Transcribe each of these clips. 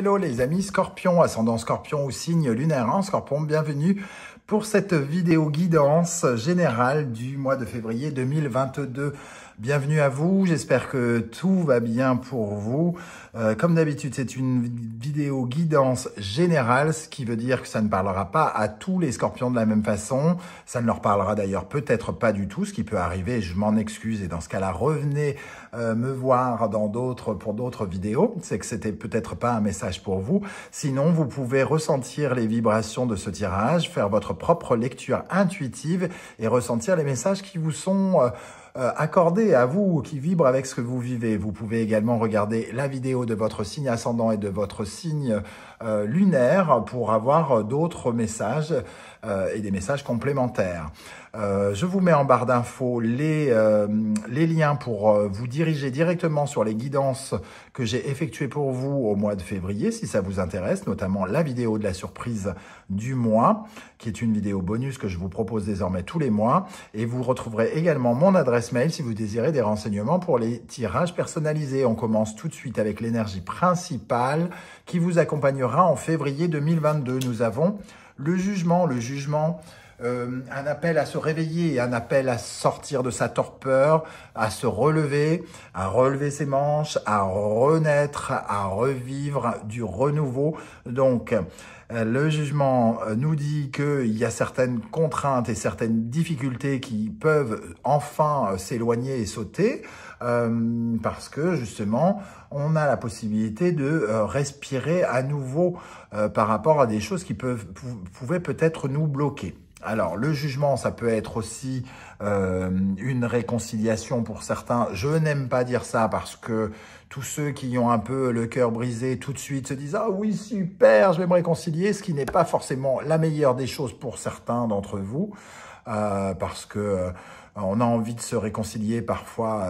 hello les amis scorpions, ascendant scorpion ou signe lunaire en hein. scorpion, bienvenue pour cette vidéo guidance générale du mois de février 2022. Bienvenue à vous, j'espère que tout va bien pour vous. Euh, comme d'habitude, c'est une vidéo guidance générale, ce qui veut dire que ça ne parlera pas à tous les scorpions de la même façon. Ça ne leur parlera d'ailleurs peut-être pas du tout, ce qui peut arriver, je m'en excuse. Et dans ce cas-là, revenez euh, me voir dans d'autres pour d'autres vidéos. C'est que c'était peut-être pas un message pour vous. Sinon, vous pouvez ressentir les vibrations de ce tirage, faire votre propre lecture intuitive et ressentir les messages qui vous sont... Euh, euh, accordé à vous qui vibre avec ce que vous vivez. Vous pouvez également regarder la vidéo de votre signe ascendant et de votre signe euh, lunaire pour avoir euh, d'autres messages et des messages complémentaires. Euh, je vous mets en barre d'infos les, euh, les liens pour euh, vous diriger directement sur les guidances que j'ai effectuées pour vous au mois de février, si ça vous intéresse, notamment la vidéo de la surprise du mois, qui est une vidéo bonus que je vous propose désormais tous les mois. Et vous retrouverez également mon adresse mail si vous désirez des renseignements pour les tirages personnalisés. On commence tout de suite avec l'énergie principale qui vous accompagnera en février 2022. Nous avons le jugement, le jugement euh, un appel à se réveiller, un appel à sortir de sa torpeur, à se relever, à relever ses manches, à renaître, à revivre du renouveau. Donc, euh, le jugement euh, nous dit qu'il y a certaines contraintes et certaines difficultés qui peuvent enfin s'éloigner et sauter parce que justement on a la possibilité de respirer à nouveau par rapport à des choses qui peuvent, pouvaient peut-être nous bloquer. Alors, le jugement, ça peut être aussi euh, une réconciliation pour certains. Je n'aime pas dire ça parce que tous ceux qui ont un peu le cœur brisé tout de suite se disent « Ah oui, super, je vais me réconcilier », ce qui n'est pas forcément la meilleure des choses pour certains d'entre vous euh, parce que euh, on a envie de se réconcilier parfois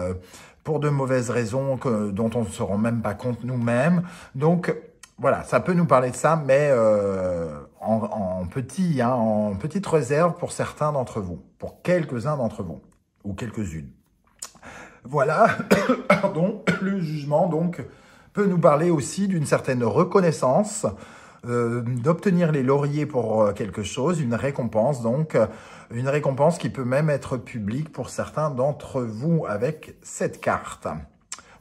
pour de mauvaises raisons dont on ne se rend même pas compte nous-mêmes. Donc, voilà, ça peut nous parler de ça, mais en, petit, hein, en petite réserve pour certains d'entre vous, pour quelques-uns d'entre vous, ou quelques-unes. Voilà, pardon, le jugement donc peut nous parler aussi d'une certaine reconnaissance, euh, d'obtenir les lauriers pour euh, quelque chose, une récompense donc, euh, une récompense qui peut même être publique pour certains d'entre vous avec cette carte.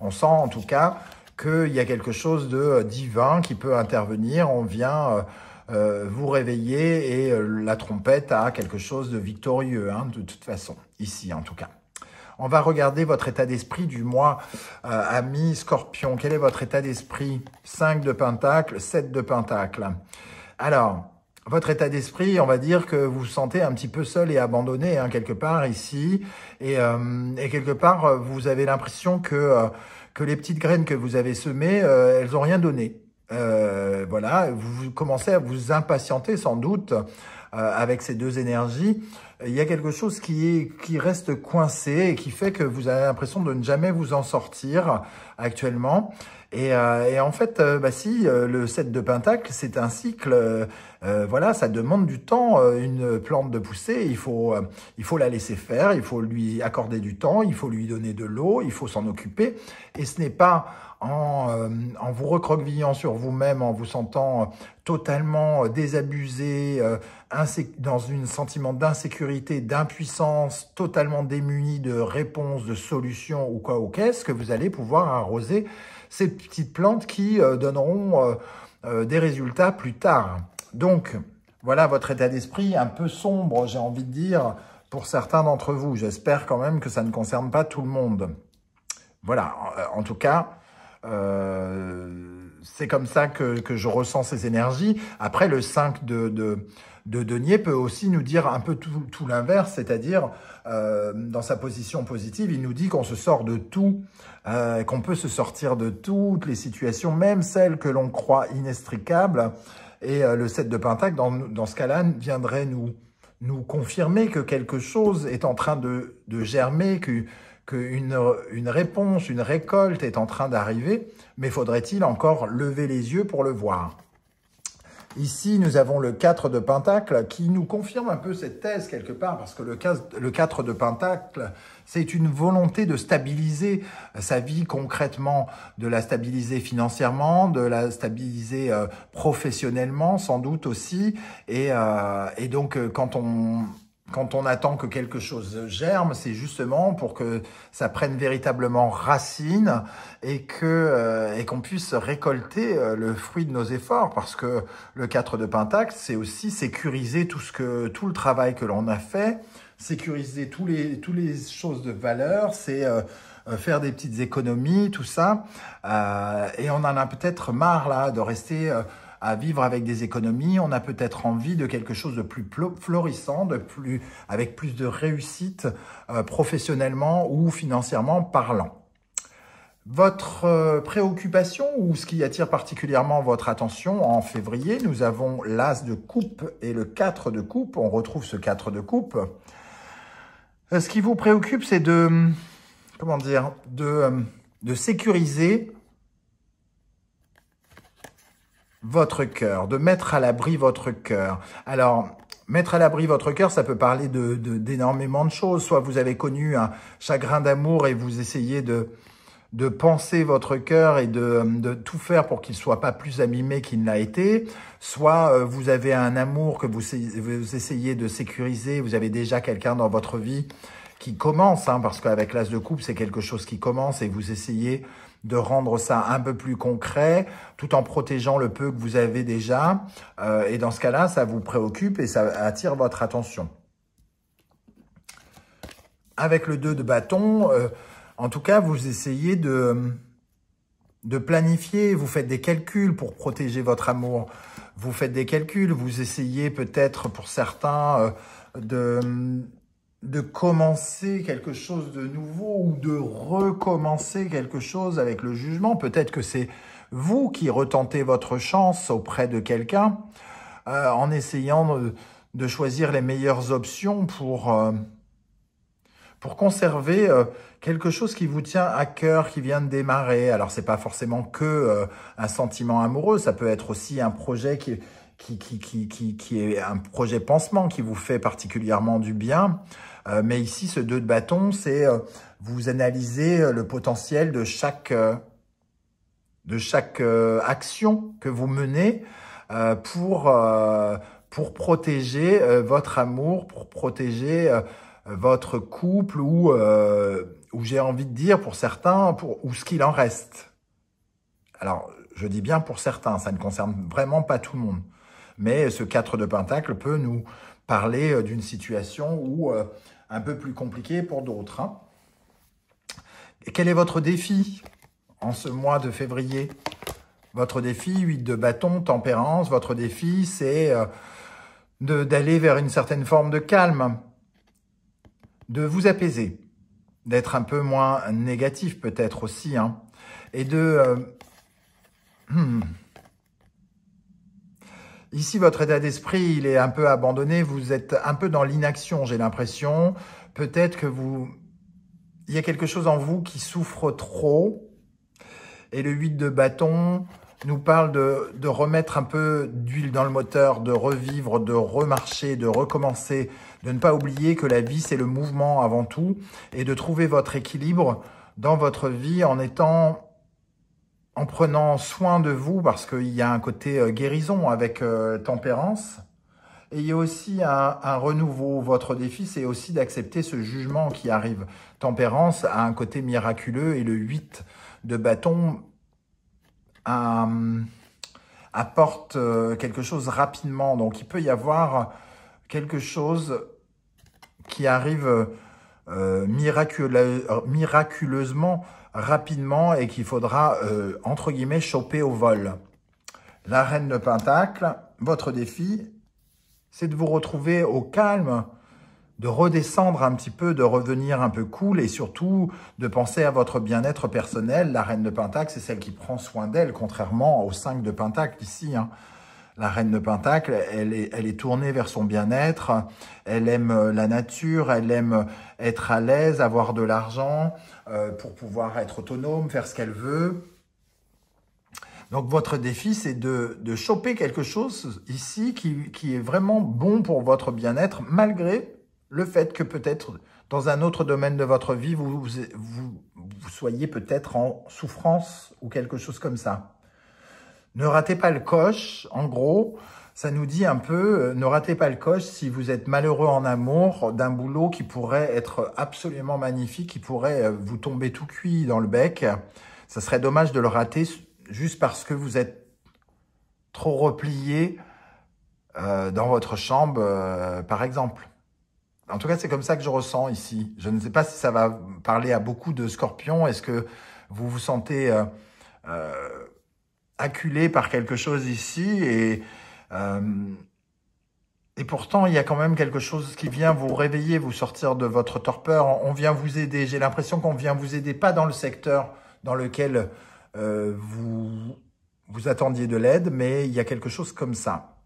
On sent en tout cas qu'il y a quelque chose de divin qui peut intervenir, on vient... Euh, vous réveillez et euh, la trompette a quelque chose de victorieux, hein, de toute façon, ici en tout cas. On va regarder votre état d'esprit du mois, euh, ami scorpion. Quel est votre état d'esprit 5 de pentacle, 7 de pentacle. Alors, votre état d'esprit, on va dire que vous vous sentez un petit peu seul et abandonné hein, quelque part ici, et, quelque part vous avez l'impression que que les petites graines que vous avez semées, elles ont rien donné. Euh, voilà, vous commencez à vous impatienter sans doute euh, avec ces deux énergies. Il y a quelque chose qui, est, qui reste coincé et qui fait que vous avez l'impression de ne jamais vous en sortir actuellement. Et, euh, en fait, bah si, le 7 de Pentacle, c'est un cycle. voilà, ça demande du temps, une plante de pousser. Il faut, il faut la laisser faire, il faut lui accorder du temps, il faut lui donner de l'eau, il faut s'en occuper. Et ce n'est pas euh, en, vous recroquevillant sur vous-même, en vous sentant euh, totalement euh, désabusé, dans un sentiment d'insécurité, d'impuissance, totalement démuni de réponses, de solutions ou quoi ou qu'est-ce, que vous allez pouvoir arroser ces petites plantes qui donneront des résultats plus tard. Donc, voilà votre état d'esprit un peu sombre, j'ai envie de dire, pour certains d'entre vous. J'espère quand même que ça ne concerne pas tout le monde. Voilà, en tout cas, euh, c'est comme ça que, je ressens ces énergies. Après, le 5 de, denier peut aussi nous dire un peu tout, l'inverse, c'est-à-dire, euh, dans sa position positive, il nous dit qu'on se sort de tout, euh, qu'on peut se sortir de toutes les situations, même celles que l'on croit inextricables. Et le 7 de Pentacle, dans, ce cas-là, viendrait nous, nous confirmer que quelque chose est en train de germer, que qu'une euh, une réponse, une récolte est en train d'arriver, mais faudrait-il encore lever les yeux pour le voir Ici, nous avons le 4 de Pentacle qui nous confirme un peu cette thèse quelque part, parce que le 4 de Pentacle, c'est une volonté de stabiliser sa vie concrètement, de la stabiliser financièrement, de la stabiliser euh, professionnellement sans doute aussi. et euh, donc, quand on quand on attend que quelque chose germe, c'est justement pour que ça prenne véritablement racine et que euh, et qu'on puisse récolter euh, le fruit de nos efforts parce que le 4 de Pentax, c'est aussi sécuriser tout ce que tout le travail que l'on a fait, sécuriser tous les tous les choses de valeur, c'est euh, faire des petites économies, tout ça. et on en a peut-être marre là de rester à vivre avec des économies, on a peut-être envie de quelque chose de plus florissant, de plus, avec plus de réussite euh, professionnellement ou financièrement parlant. Votre euh, préoccupation ou ce qui attire particulièrement votre attention en février, nous avons l'as de coupe et le 4 de coupe. On retrouve ce 4 de coupe. Euh, ce qui vous préoccupe, c'est de, comment dire, de sécuriser votre cœur, de mettre à l'abri votre cœur. Alors, mettre à l'abri votre cœur, ça peut parler de d'énormément de, choses. Soit vous avez connu un chagrin d'amour et vous essayez de de penser votre cœur et de, de tout faire pour qu'il soit pas plus abîmé qu'il ne l'a été. Soit euh, vous avez un amour que vous, essayez de sécuriser, vous avez déjà quelqu'un dans votre vie qui commence, hein, parce qu'avec l'as de coupe, c'est quelque chose qui commence et vous essayez de rendre ça un peu plus concret, tout en protégeant le peu que vous avez déjà. Euh, et dans ce cas-là, ça vous préoccupe et ça attire votre attention. Avec le 2 de bâton, euh, en tout cas, vous essayez de, de planifier, vous faites des calculs pour protéger votre amour. Vous faites des calculs, vous essayez peut-être pour certains euh, de de commencer quelque chose de nouveau ou de recommencer quelque chose avec le jugement. Peut-être que c'est vous qui retentez votre chance auprès de quelqu'un euh, en essayant de, choisir les meilleures options pour, euh, pour conserver euh, quelque chose qui vous tient à cœur, qui vient de démarrer. Alors, ce n'est pas forcément que un sentiment amoureux, ça peut être aussi un projet qui, qui, qui, qui est un projet pansement qui vous fait particulièrement du bien. Euh, mais ici, ce 2 de bâton, c'est euh, vous analysez euh, le potentiel de chaque, de chaque action que vous menez pour, pour protéger votre amour, pour protéger votre couple ou, ou j'ai envie de dire pour certains, pour, ou ce qu'il en reste. Alors, je dis bien pour certains, ça ne concerne vraiment pas tout le monde. Mais ce 4 de Pentacle peut nous parler d'une situation où un peu plus compliqué pour d'autres. Hein. Et Quel est votre défi en ce mois de février Votre défi, 8 de bâton, tempérance, votre défi, c'est euh, d'aller vers une certaine forme de calme, de vous apaiser, d'être un peu moins négatif peut-être aussi, hein, et de... Euh, hmm, Ici, votre état d'esprit, il est un peu abandonné. Vous êtes un peu dans l'inaction, j'ai l'impression. Peut-être que vous... Il y a quelque chose en vous qui souffre trop. Et le 8 de bâton nous parle de, de remettre un peu d'huile dans le moteur, de revivre, de remarcher, de recommencer, de ne pas oublier que la vie, c'est le mouvement avant tout, et de trouver votre équilibre dans votre vie en étant en prenant soin de vous, parce qu'il y a un côté euh, guérison avec euh, tempérance, et il y a aussi un, renouveau. Votre défi, c'est aussi d'accepter ce jugement qui arrive. Tempérance a un côté miraculeux, et le 8 de bâton euh, apporte quelque chose rapidement. Donc, il peut y avoir quelque chose qui arrive miraculeusement rapidement et qu'il faudra, euh, entre guillemets, choper au vol. La reine de Pentacle, votre défi, c'est de vous retrouver au calme, de redescendre un petit peu, de revenir un peu cool et surtout de penser à votre bien-être personnel. La reine de Pentacle, c'est celle qui prend soin d'elle, contrairement au 5 de Pentacle ici. Hein. La reine de Pentacle, elle est, tournée vers son bien-être, elle aime euh, la nature, elle aime euh, être à l'aise, avoir de l'argent euh, pour pouvoir être autonome, faire ce qu'elle veut. Donc votre défi, c'est de, choper quelque chose ici qui, est vraiment bon pour votre bien-être, malgré le fait que peut-être dans un autre domaine de votre vie, vous soyez peut-être en souffrance ou quelque chose comme ça. Ne ratez pas le coche, en gros, ça nous dit un peu, euh, ne ratez pas le coche si vous êtes malheureux en amour d'un boulot qui pourrait être absolument magnifique, qui pourrait euh, vous tomber tout cuit dans le bec. Ça serait dommage de le rater juste parce que vous êtes trop replié euh, dans votre chambre, par exemple. En tout cas, c'est comme ça que je ressens ici. Je ne sais pas si ça va parler à beaucoup de scorpions. Est-ce que vous vous sentez... Euh, acculé par quelque chose ici et, euh, et pourtant il y a quand même quelque chose qui vient vous réveiller, vous sortir de votre torpeur, on vient vous aider, j'ai l'impression qu'on vient vous aider, pas dans le secteur dans lequel euh, vous, vous attendiez de l'aide, mais il y a quelque chose comme ça.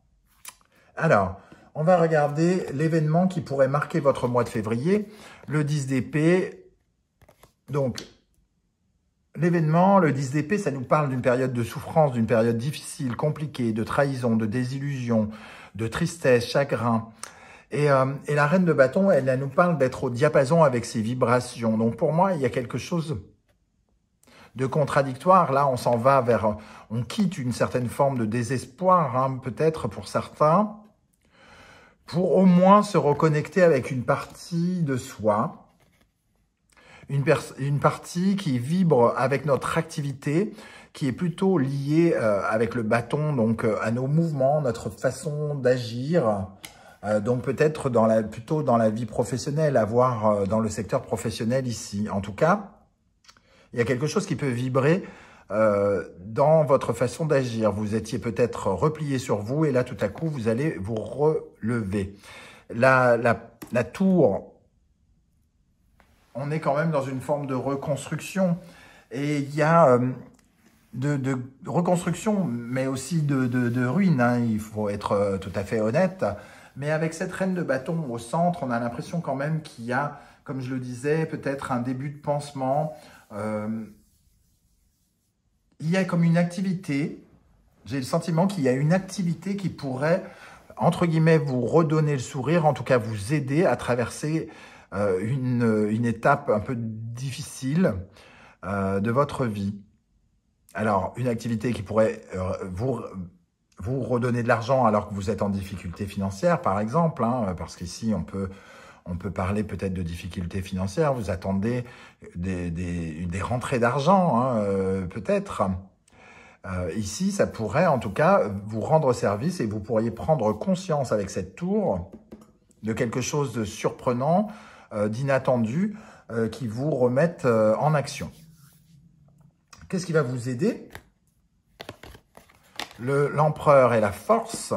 Alors, on va regarder l'événement qui pourrait marquer votre mois de février, le 10 d'épée. Donc, L'événement, le 10 d'épée, ça nous parle d'une période de souffrance, d'une période difficile, compliquée, de trahison, de désillusion, de tristesse, chagrin. Et, euh, la reine de bâton, elle, nous parle d'être au diapason avec ses vibrations. Donc pour moi, il y a quelque chose de contradictoire. Là, on s'en va vers, on quitte une certaine forme de désespoir, hein, peut-être pour certains, pour au moins se reconnecter avec une partie de soi une, une partie qui vibre avec notre activité, qui est plutôt liée euh, avec le bâton, donc euh, à nos mouvements, notre façon d'agir. Euh, donc peut-être dans la, plutôt dans la vie professionnelle, à voir dans le secteur professionnel ici. En tout cas, il y a quelque chose qui peut vibrer euh, dans votre façon d'agir. Vous étiez peut-être replié sur vous et là, tout à coup, vous allez vous relever. La, la, la tour on est quand même dans une forme de reconstruction. Et il y a euh, de, reconstruction, mais aussi de, de, ruines, hein, il faut être euh, tout à fait honnête. Mais avec cette reine de bâton au centre, on a l'impression quand même qu'il y a, comme je le disais, peut-être un début de pansement. Euh, il y a comme une activité, j'ai le sentiment qu'il y a une activité qui pourrait, entre guillemets, vous redonner le sourire, en tout cas vous aider à traverser euh, une, euh, une, étape un peu difficile euh, de votre vie. Alors, une activité qui pourrait euh, vous, vous redonner de l'argent alors que vous êtes en difficulté financière, par exemple, hein, parce qu'ici, on peut on peut parler peut-être de difficultés financières, vous attendez des, des, des rentrées d'argent, hein, peut-être. Euh, ici, ça pourrait en tout cas vous rendre service et vous pourriez prendre conscience avec cette tour de quelque chose de surprenant, euh, d'inattendus euh, qui vous remettent euh, en action. Qu'est-ce qui va vous aider L'empereur et la force.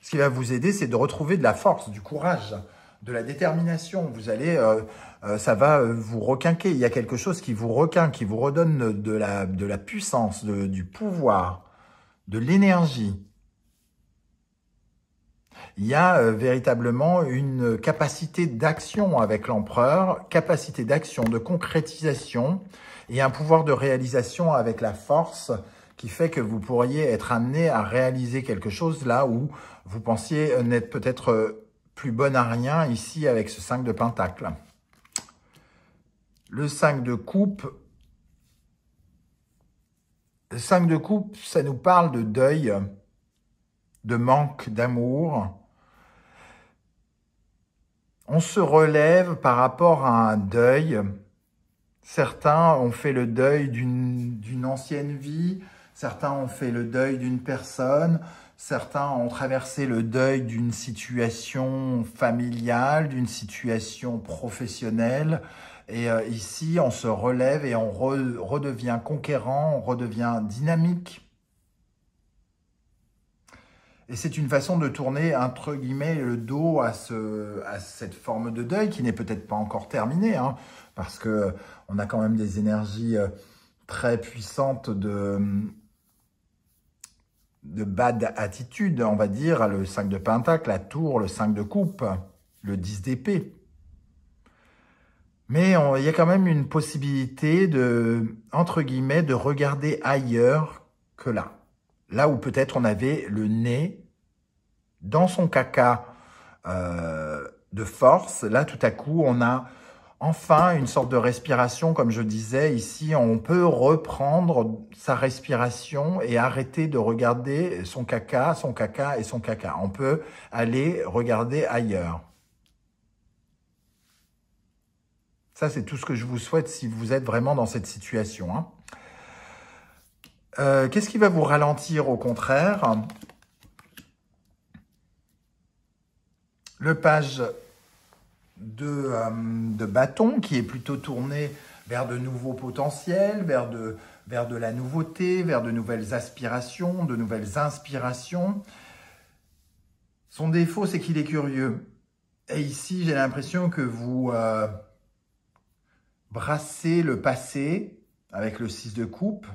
Ce qui va vous aider, c'est de retrouver de la force, du courage, de la détermination. Vous allez, ça va vous requinquer. Il y a quelque chose qui vous requinque, qui vous redonne de la, de la puissance, du pouvoir, de l'énergie il y a euh, véritablement une capacité d'action avec l'empereur, capacité d'action, de concrétisation et un pouvoir de réalisation avec la force qui fait que vous pourriez être amené à réaliser quelque chose là où vous pensiez n'être peut-être euh, plus bon à rien ici avec ce 5 de pentacle. Le 5 de coupe, le 5 de coupe, ça nous parle de deuil, de manque d'amour, on se relève par rapport à un deuil. Certains ont fait le deuil d'une ancienne vie, certains ont fait le deuil d'une personne, certains ont traversé le deuil d'une situation familiale, d'une situation professionnelle. Et euh, ici, on se relève et on redevient conquérant, on redevient dynamique. Et c'est une façon de tourner, entre guillemets, le dos à, ce, à cette forme de deuil qui n'est peut-être pas encore terminée, hein, parce que on a quand même des énergies euh, très puissantes de, de bad attitude, on va dire, le 5 de pentacle, la tour, le 5 de coupe, le 10 d'épée. Mais il y a quand même une possibilité de, entre guillemets, de regarder ailleurs que là. Là où peut-être on avait le nez dans son caca euh, de force, là, tout à coup, on a enfin une sorte de respiration, comme je disais ici, on peut reprendre sa respiration et arrêter de regarder son caca, son caca et son caca. On peut aller regarder ailleurs. Ça, c'est tout ce que je vous souhaite si vous êtes vraiment dans cette situation. Hein. Euh, qu'est-ce qui va vous ralentir au contraire le page euh, de, bâton qui est plutôt tourné vers de nouveaux potentiels, vers de, la nouveauté, vers de nouvelles aspirations, de nouvelles inspirations. Son défaut, c'est qu'il est curieux. Et ici, j'ai l'impression que vous euh, brassez le passé avec le 6 de coupe.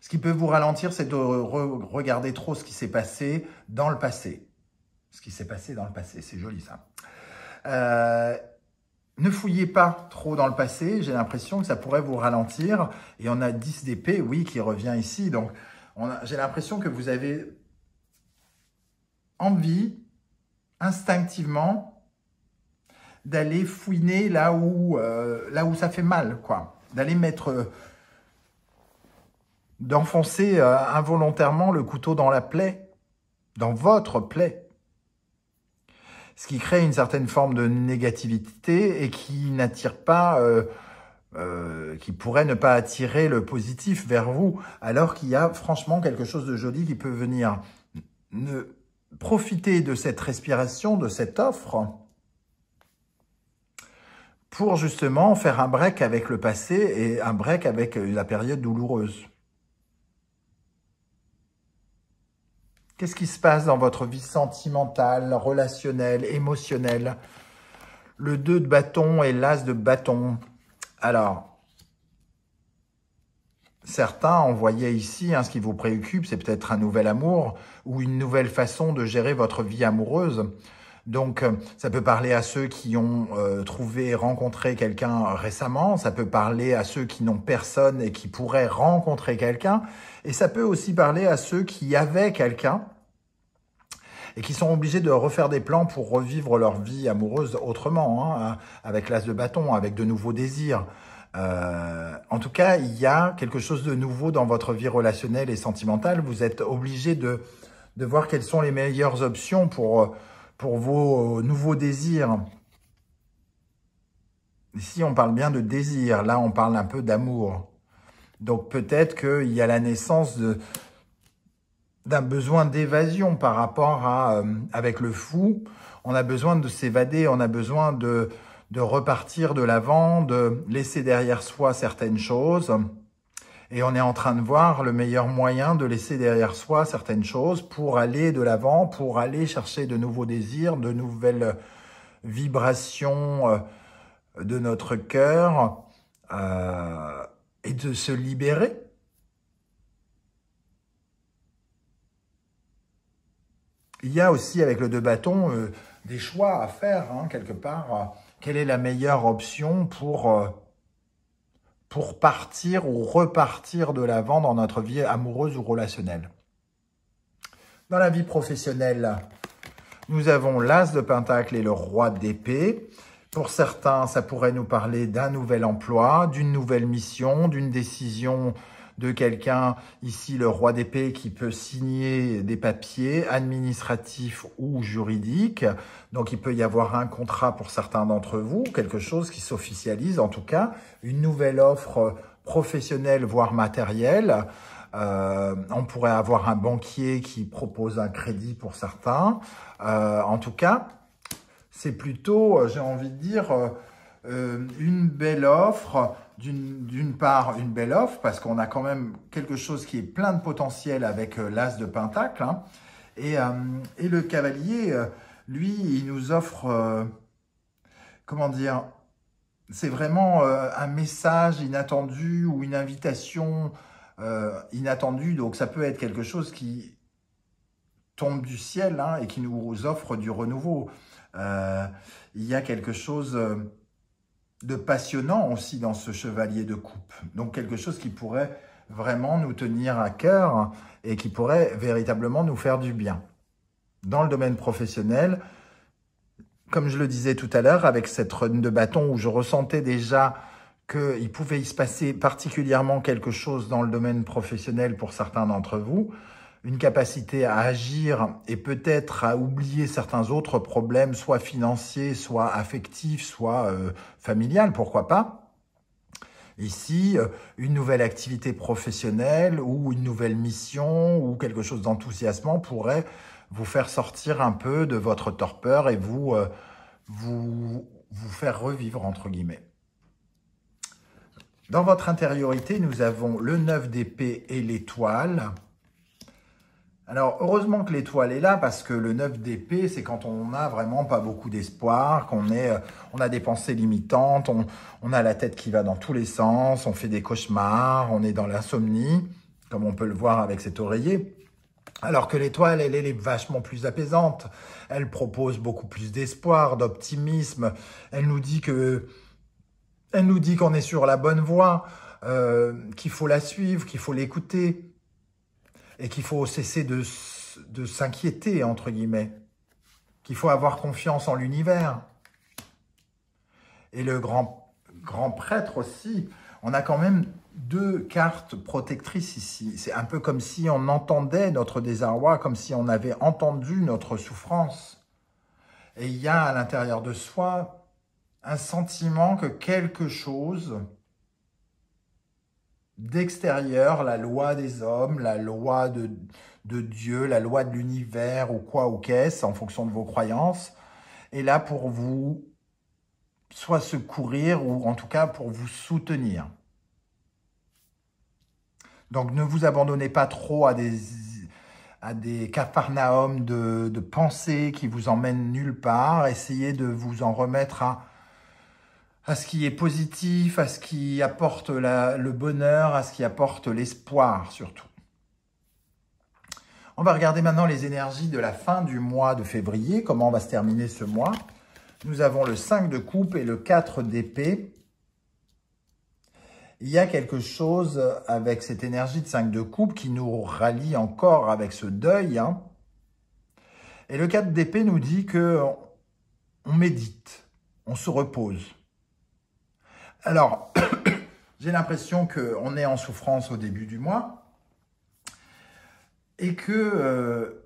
Ce qui peut vous ralentir, c'est de regarder trop ce qui s'est passé dans le passé ce qui s'est passé dans le passé. C'est joli ça. Euh, ne fouillez pas trop dans le passé, j'ai l'impression que ça pourrait vous ralentir. Et on a 10 d'épée, oui, qui revient ici. Donc, j'ai l'impression que vous avez envie, instinctivement, d'aller fouiner là où, euh, là où ça fait mal, quoi. D'aller mettre... Euh, d'enfoncer involontairement le couteau dans la plaie, dans votre plaie ce qui crée une certaine forme de négativité et qui n'attire pas, euh, euh, qui pourrait ne pas attirer le positif vers vous, alors qu'il y a franchement quelque chose de joli qui peut venir. Ne profiter de cette respiration, de cette offre, pour justement faire un break avec le passé et un break avec la période douloureuse. Qu'est-ce qui se passe dans votre vie sentimentale, relationnelle, émotionnelle Le 2 de bâton et l'as de bâton. Alors, certains envoyaient ici, hein, ce qui vous préoccupe, c'est peut-être un nouvel amour ou une nouvelle façon de gérer votre vie amoureuse. Donc, euh, ça peut parler à ceux qui ont euh, trouvé, rencontré quelqu'un récemment, ça peut parler à ceux qui n'ont personne et qui pourraient rencontrer quelqu'un, et ça peut aussi parler à ceux qui avaient quelqu'un et qui sont obligés de refaire des plans pour revivre leur vie amoureuse autrement, hein, avec l'as de bâton, avec de nouveaux désirs. Euh, en tout cas, il y a quelque chose de nouveau dans votre vie relationnelle et sentimentale. Vous êtes obligé de, de voir quelles sont les meilleures options pour, pour vos nouveaux désirs. Ici, on parle bien de désir. Là, on parle un peu d'amour. Donc peut-être qu'il y a la naissance de, d'un besoin d'évasion par rapport à, euh, avec le fou, on a besoin de s'évader, on a besoin de, de repartir de l'avant, de laisser derrière soi certaines choses. Et on est en train de voir le meilleur moyen de laisser derrière soi certaines choses pour aller de l'avant, pour aller chercher de nouveaux désirs, de nouvelles vibrations euh, de notre cœur euh, et de se libérer il y a aussi avec le deux bâtons euh, des choix à faire, hein, quelque part. Euh, quelle est la meilleure option pour, euh, pour partir ou repartir de l'avant dans notre vie amoureuse ou relationnelle Dans la vie professionnelle, nous avons l'as de pentacle et le roi d'épée. Pour certains, ça pourrait nous parler d'un nouvel emploi, d'une nouvelle mission, d'une décision de quelqu'un, ici le roi d'épée, qui peut signer des papiers administratifs ou juridiques. Donc il peut y avoir un contrat pour certains d'entre vous, quelque chose qui s'officialise en tout cas, une nouvelle offre professionnelle, voire matérielle. Euh, on pourrait avoir un banquier qui propose un crédit pour certains. Euh, en tout cas, c'est plutôt, euh, j'ai envie de dire, euh, une belle offre, d'une part une belle offre, parce qu'on a quand même quelque chose qui est plein de potentiel avec euh, l'As de Pentacle, hein. euh, et, le Cavalier, lui, il nous offre, comment dire, c'est vraiment un message inattendu ou une invitation inattendue, donc ça peut être quelque chose qui tombe du ciel hein, et qui nous offre du renouveau. Il y a quelque chose de passionnant aussi dans ce chevalier de coupe. Donc quelque chose qui pourrait vraiment nous tenir à cœur et qui pourrait véritablement nous faire du bien. Dans le domaine professionnel, comme je le disais tout à l'heure, avec cette run de bâton où je ressentais déjà qu'il pouvait y se passer particulièrement quelque chose dans le domaine professionnel pour certains d'entre vous, une capacité à agir et peut-être à oublier certains autres problèmes, soit financiers, soit affectifs, soit familiaux, euh, familiales, pourquoi pas. Ici, euh, une nouvelle activité professionnelle ou une nouvelle mission ou quelque chose d'enthousiasmant pourrait vous faire sortir un peu de votre torpeur et vous, euh, vous, vous faire revivre, entre guillemets. Dans votre intériorité, nous avons le 9 d'épée et l'étoile. Alors, heureusement que l'étoile est là parce que le 9 d'épée, c'est quand on n'a vraiment pas beaucoup d'espoir, qu'on euh, on a des pensées limitantes, on, a la tête qui va dans tous les sens, on fait des cauchemars, on est dans l'insomnie, comme on peut le voir avec cet oreiller. Alors que l'étoile, elle, elle est vachement plus apaisante. Elle propose beaucoup plus d'espoir, d'optimisme. Elle nous dit que, elle nous dit qu'on est sur la bonne voie, euh, qu'il faut la suivre, qu'il faut l'écouter et qu'il faut cesser de, de s'inquiéter, entre guillemets, qu'il faut avoir confiance en l'univers. Et le grand, grand prêtre aussi, on a quand même deux cartes protectrices ici. C'est un peu comme si on entendait notre désarroi, comme si on avait entendu notre souffrance. Et il y a à l'intérieur de soi un sentiment que quelque chose d'extérieur, la loi des hommes, la loi de, Dieu, la loi de l'univers ou quoi ou qu'est-ce, en fonction de vos croyances, est là pour vous soit secourir ou en tout cas pour vous soutenir. Donc ne vous abandonnez pas trop à des, à des de, de pensées qui vous emmènent nulle part. Essayez de vous en remettre à à ce qui est positif, à ce qui apporte le bonheur, à ce qui apporte l'espoir surtout. On va regarder maintenant les énergies de la fin du mois de février, comment va se terminer ce mois. Nous avons le 5 de coupe et le 4 d'épée. Il y a quelque chose avec cette énergie de 5 de coupe qui nous rallie encore avec ce deuil. Hein. Et le 4 d'épée nous dit que on médite, on se repose. Alors, j'ai l'impression qu'on est en souffrance au début du mois et que, euh,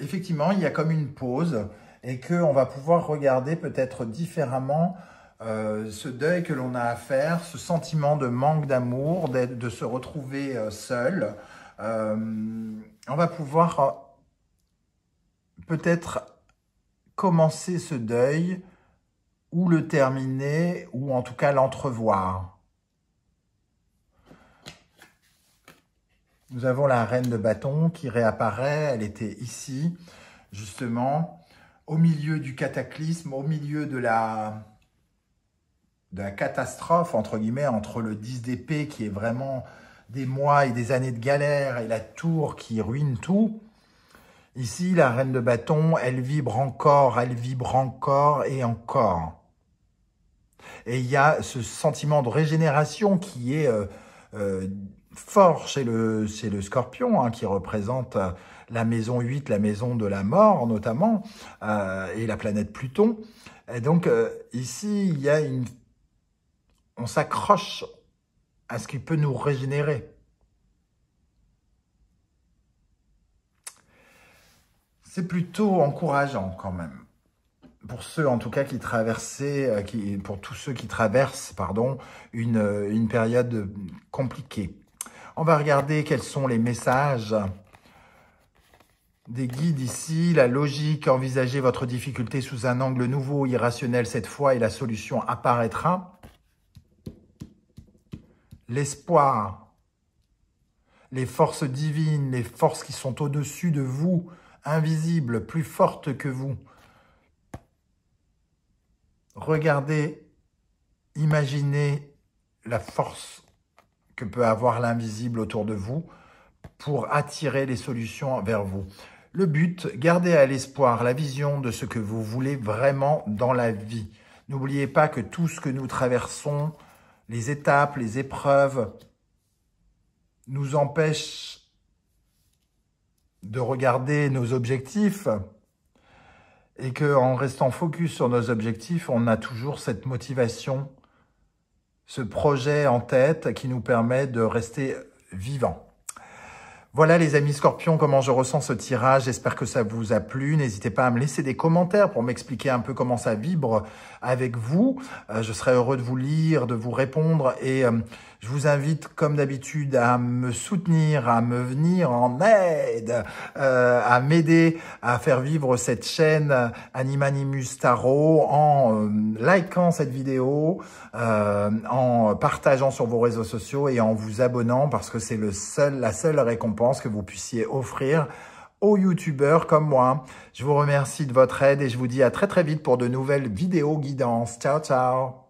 effectivement, il y a comme une pause et qu'on va pouvoir regarder peut-être différemment euh, ce deuil que l'on a à faire, ce sentiment de manque d'amour, de se retrouver euh, seul. on va pouvoir peut-être commencer ce deuil ou le terminer, ou en tout cas l'entrevoir. Nous avons la reine de bâton qui réapparaît, elle était ici, justement, au milieu du cataclysme, au milieu de la, de la catastrophe, entre guillemets, entre le 10 d'épée qui est vraiment des mois et des années de galère et la tour qui ruine tout. Ici, la reine de bâton, elle vibre encore, elle vibre encore et encore. Et il y a ce sentiment de régénération qui est euh, euh, fort chez le, scorpion, hein, qui représente euh, la maison 8, la maison de la mort notamment, et la planète Pluton. donc ici, il on s'accroche à ce qui peut nous régénérer. C'est plutôt encourageant quand même pour ceux en tout cas qui traversaient, euh, pour tous ceux qui traversent pardon, une, euh, une période compliquée. On va regarder quels sont les messages des guides ici. La logique, envisagez votre difficulté sous un angle nouveau, irrationnel cette fois, et la solution apparaîtra. L'espoir, les forces divines, les forces qui sont au-dessus de vous, invisibles, plus fortes que vous, regardez, imaginez la force que peut avoir l'invisible autour de vous pour attirer les solutions vers vous. Le but, gardez à l'espoir la vision de ce que vous voulez vraiment dans la vie. N'oubliez pas que tout ce que nous traversons, les étapes, les épreuves, nous empêche de regarder nos objectifs, et qu'en restant focus sur nos objectifs, on a toujours cette motivation, ce projet en tête qui nous permet de rester vivant. Voilà les amis scorpions, comment je ressens ce tirage. J'espère que ça vous a plu. N'hésitez pas à me laisser des commentaires pour m'expliquer un peu comment ça vibre avec vous. Euh, je serai heureux de vous lire, de vous répondre et euh, je vous invite, comme d'habitude, à me soutenir, à me venir en aide, euh, à m'aider à faire vivre cette chaîne Animanimus Taro en euh, likant cette vidéo, euh, en partageant sur vos réseaux sociaux et en vous abonnant parce que c'est le seul, la seule récompense que vous puissiez offrir aux youtubeurs comme moi. Je vous remercie de votre aide et je vous dis à très très vite pour de nouvelles vidéos guidance. Ciao ciao